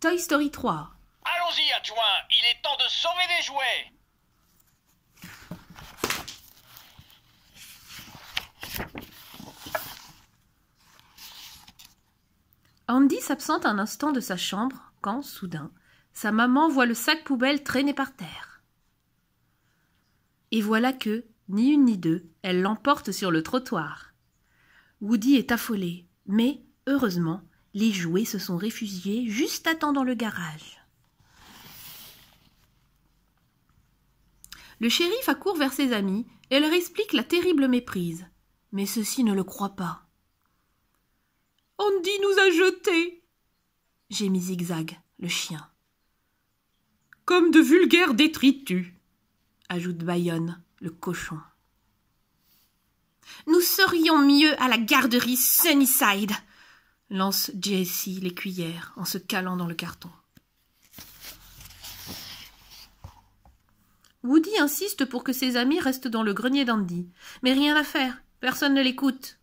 Toy Story 3. Allons-y, adjoint, il est temps de sauver des jouets. Andy s'absente un instant de sa chambre quand, soudain, sa maman voit le sac poubelle traîner par terre. Et voilà que, ni une ni deux, elle l'emporte sur le trottoir. Woody est affolé, mais, heureusement, les jouets se sont réfugiés juste à temps dans le garage. Le shérif accourt vers ses amis et leur explique la terrible méprise. Mais ceux-ci ne le croient pas. Andy nous a jetés gémit Zigzag, le chien. Comme de vulgaires détritus ajoute Bayonne, le cochon. Nous serions mieux à la garderie Sunnyside lance Jesse les cuillères en se calant dans le carton. Woody insiste pour que ses amis restent dans le grenier d'Andy. Mais rien à faire, personne ne l'écoute.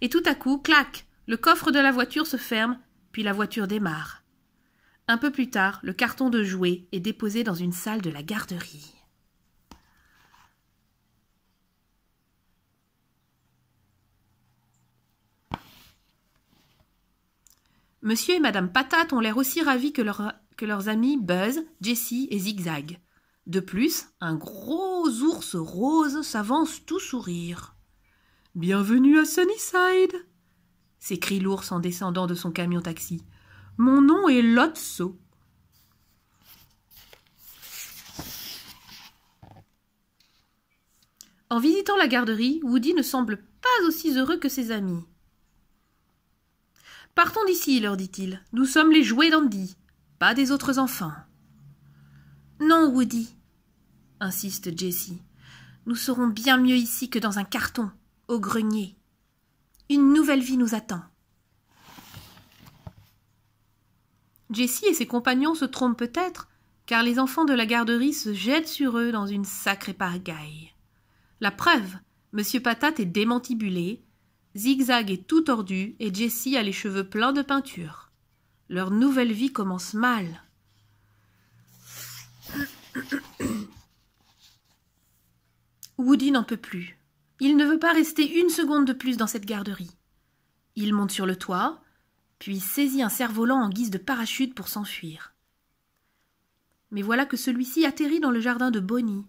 Et tout à coup, clac, le coffre de la voiture se ferme, puis la voiture démarre. Un peu plus tard, le carton de jouets est déposé dans une salle de la garderie. Monsieur et Madame Patate ont l'air aussi ravis que, leurs amis Buzz, Jessie et Zigzag. De plus, un gros ours rose s'avance tout sourire. Bienvenue à Sunnyside s'écrie l'ours en descendant de son camion taxi. Mon nom est Lotso. En visitant la garderie, Woody ne semble pas aussi heureux que ses amis. Partons d'ici, leur dit-il. Nous sommes les jouets d'Andy, pas des autres enfants. Non, Woody, insiste Jessie. Nous serons bien mieux ici que dans un carton, au grenier. Une nouvelle vie nous attend. Jessie et ses compagnons se trompent peut-être, car les enfants de la garderie se jettent sur eux dans une sacrée pargaille. La preuve, Monsieur Patate est démantibulé, Zigzag est tout tordu et Jessie a les cheveux pleins de peinture. Leur nouvelle vie commence mal. Woody n'en peut plus. Il ne veut pas rester une seconde de plus dans cette garderie. Il monte sur le toit, puis saisit un cerf-volant en guise de parachute pour s'enfuir. Mais voilà que celui-ci atterrit dans le jardin de Bonnie,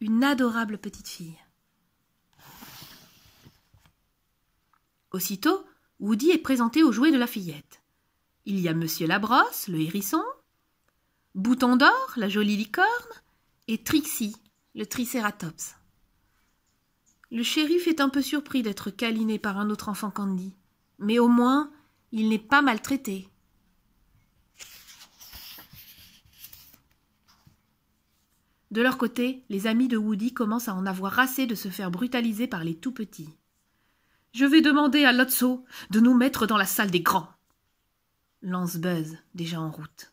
une adorable petite fille. Aussitôt, Woody est présenté aux jouets de la fillette. Il y a Monsieur Labrosse, le hérisson, Bouton d'or, la jolie licorne, et Trixie, le tricératops. Le shérif est un peu surpris d'être câliné par un autre enfant Candy, mais au moins, il n'est pas maltraité. De leur côté, les amis de Woody commencent à en avoir assez de se faire brutaliser par les tout petits. Je vais demander à Lotso de nous mettre dans la salle des grands. Lance Buzz, déjà en route.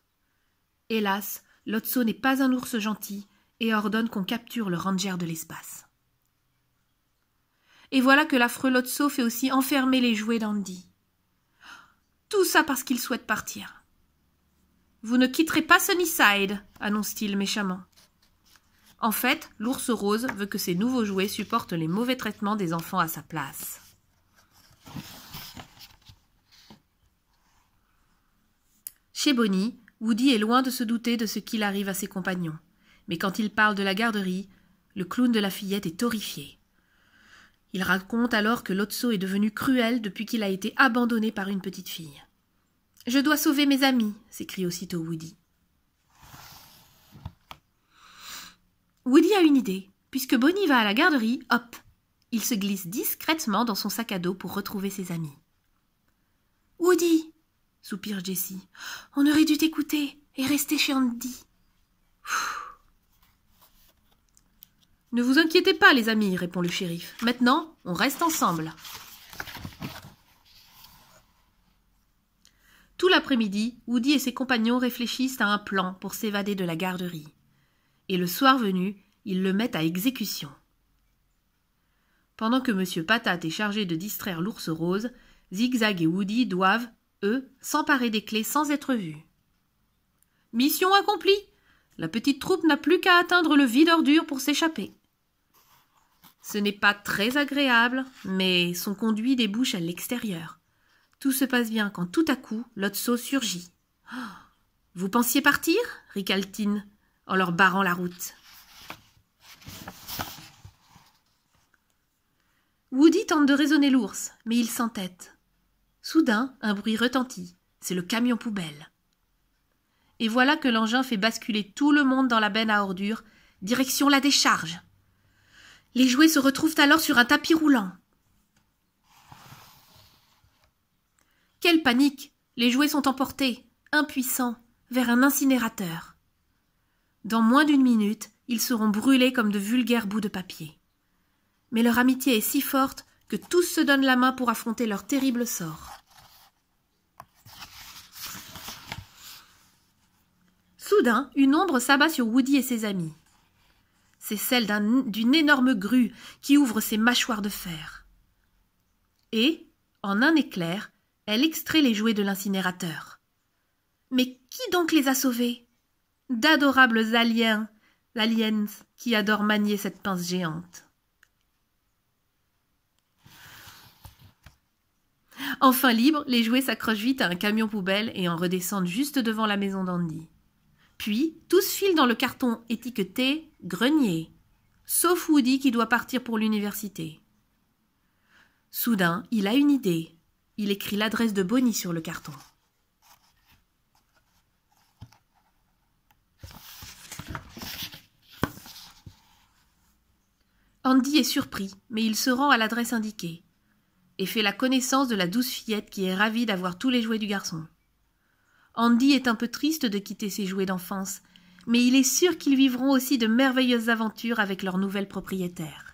Hélas, Lotso n'est pas un ours gentil et ordonne qu'on capture le ranger de l'espace. Et voilà que l'affreux Lotso fait aussi enfermer les jouets d'Andy. Tout ça parce qu'il souhaite partir. Vous ne quitterez pas Sunnyside, annonce-t-il méchamment. En fait, l'ours rose veut que ses nouveaux jouets supportent les mauvais traitements des enfants à sa place. Bonnie, Woody est loin de se douter de ce qu'il arrive à ses compagnons. Mais quand il parle de la garderie, le clown de la fillette est horrifié. Il raconte alors que Lotso est devenu cruel depuis qu'il a été abandonné par une petite fille. Je dois sauver mes amis, s'écrie aussitôt Woody. Woody a une idée. Puisque Bonnie va à la garderie, hop Il se glisse discrètement dans son sac à dos pour retrouver ses amis. Woody soupire Jessie. On aurait dû t'écouter et rester chez Andy. Ne vous inquiétez pas, les amis, répond le shérif. Maintenant, on reste ensemble. Tout l'après-midi, Woody et ses compagnons réfléchissent à un plan pour s'évader de la garderie. Et le soir venu, ils le mettent à exécution. Pendant que M. Patate est chargé de distraire l'ours rose, Zigzag et Woody doivent, eux s'emparaient des clés sans être vus. Mission accomplie. La petite troupe n'a plus qu'à atteindre le vide ordure pour s'échapper. Ce n'est pas très agréable, mais son conduit débouche à l'extérieur. Tout se passe bien quand tout à coup l'Otso surgit. Oh, vous pensiez partir ricaltine en leur barrant la route. Woody tente de raisonner l'ours, mais il s'entête. Soudain, un bruit retentit. C'est le camion poubelle. Et voilà que l'engin fait basculer tout le monde dans la benne à ordures, direction la décharge. Les jouets se retrouvent alors sur un tapis roulant. Quelle panique Les jouets sont emportés, impuissants, vers un incinérateur. Dans moins d'une minute, ils seront brûlés comme de vulgaires bouts de papier. Mais leur amitié est si forte que tous se donnent la main pour affronter leur terrible sort. Soudain, une ombre s'abat sur Woody et ses amis. C'est celle d'une énorme grue qui ouvre ses mâchoires de fer. Et, en un éclair, elle extrait les jouets de l'incinérateur. Mais qui donc les a sauvés D'adorables aliens, aliens qui adorent manier cette pince géante. Enfin libres, les jouets s'accrochent vite à un camion poubelle et en redescendent juste devant la maison d'Andy. Puis, tous filent dans le carton étiqueté grenier, sauf Woody qui doit partir pour l'université. Soudain, il a une idée. Il écrit l'adresse de Bonnie sur le carton. Andy est surpris, mais il se rend à l'adresse indiquée et fait la connaissance de la douce fillette qui est ravie d'avoir tous les jouets du garçon. Andy est un peu triste de quitter ses jouets d'enfance, mais il est sûr qu'ils vivront aussi de merveilleuses aventures avec leur nouvelle propriétaire.